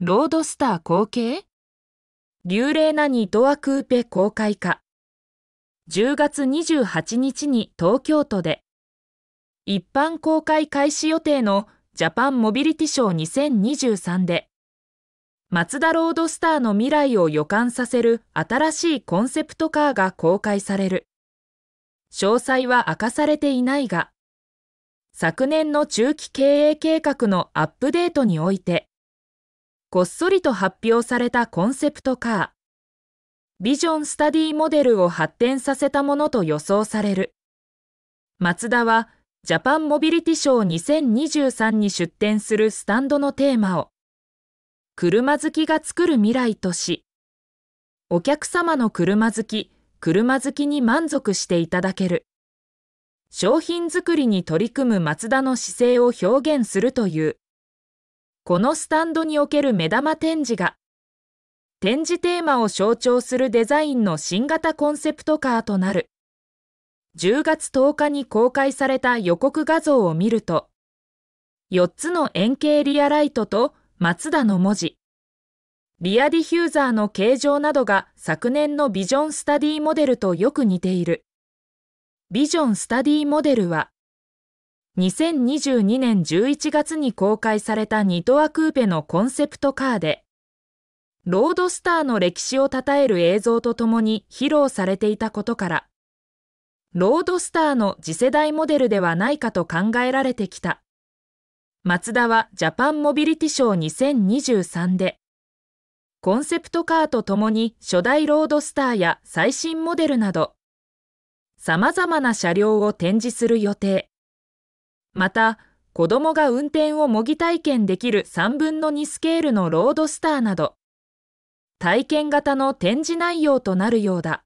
ロードスター後継流麗なニトアクーペ公開化。10月28日に東京都で。一般公開開始予定のジャパンモビリティショー2023で、マツダロードスターの未来を予感させる新しいコンセプトカーが公開される。詳細は明かされていないが、昨年の中期経営計画のアップデートにおいて、こっそりと発表されたコンセプトカー。ビジョンスタディモデルを発展させたものと予想される。マツダは、ジャパンモビリティショー2023に出展するスタンドのテーマを、車好きが作る未来とし、お客様の車好き、車好きに満足していただける。商品作りに取り組むマツダの姿勢を表現するという。このスタンドにおける目玉展示が、展示テーマを象徴するデザインの新型コンセプトカーとなる。10月10日に公開された予告画像を見ると、4つの円形リアライトと松田の文字、リアディヒューザーの形状などが昨年のビジョンスタディモデルとよく似ている。ビジョンスタディモデルは、2022年11月に公開されたニトアクーペのコンセプトカーで、ロードスターの歴史を称える映像とともに披露されていたことから、ロードスターの次世代モデルではないかと考えられてきた。マツダはジャパンモビリティショー2023で、コンセプトカーとともに初代ロードスターや最新モデルなど、様々な車両を展示する予定。また、子供が運転を模擬体験できる3分の2スケールのロードスターなど、体験型の展示内容となるようだ。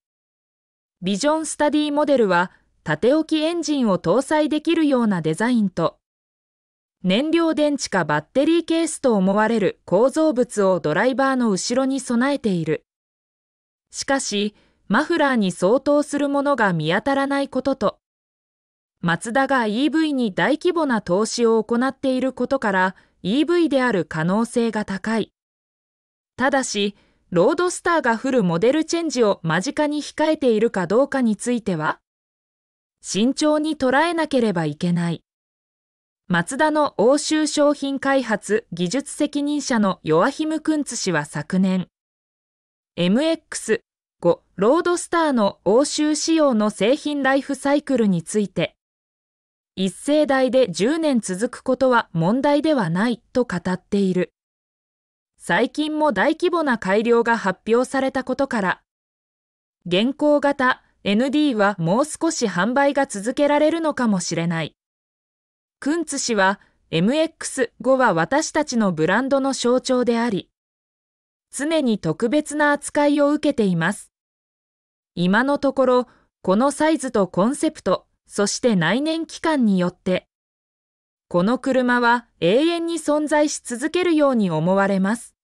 ビジョンスタディモデルは、縦置きエンジンを搭載できるようなデザインと、燃料電池かバッテリーケースと思われる構造物をドライバーの後ろに備えている。しかし、マフラーに相当するものが見当たらないことと、マツダが EV に大規模な投資を行っていることから EV である可能性が高い。ただし、ロードスターが降るモデルチェンジを間近に控えているかどうかについては、慎重に捉えなければいけない。マツダの欧州商品開発技術責任者のヨアヒム・クンツ氏は昨年、MX5 ロードスターの欧州仕様の製品ライフサイクルについて、一世代で10年続くことは問題ではないと語っている。最近も大規模な改良が発表されたことから、現行型 ND はもう少し販売が続けられるのかもしれない。クンツ氏は MX5 は私たちのブランドの象徴であり、常に特別な扱いを受けています。今のところ、このサイズとコンセプト、そして内燃機関によって、この車は永遠に存在し続けるように思われます。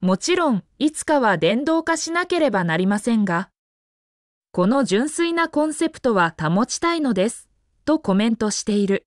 もちろん、いつかは電動化しなければなりませんが、この純粋なコンセプトは保ちたいのです、とコメントしている。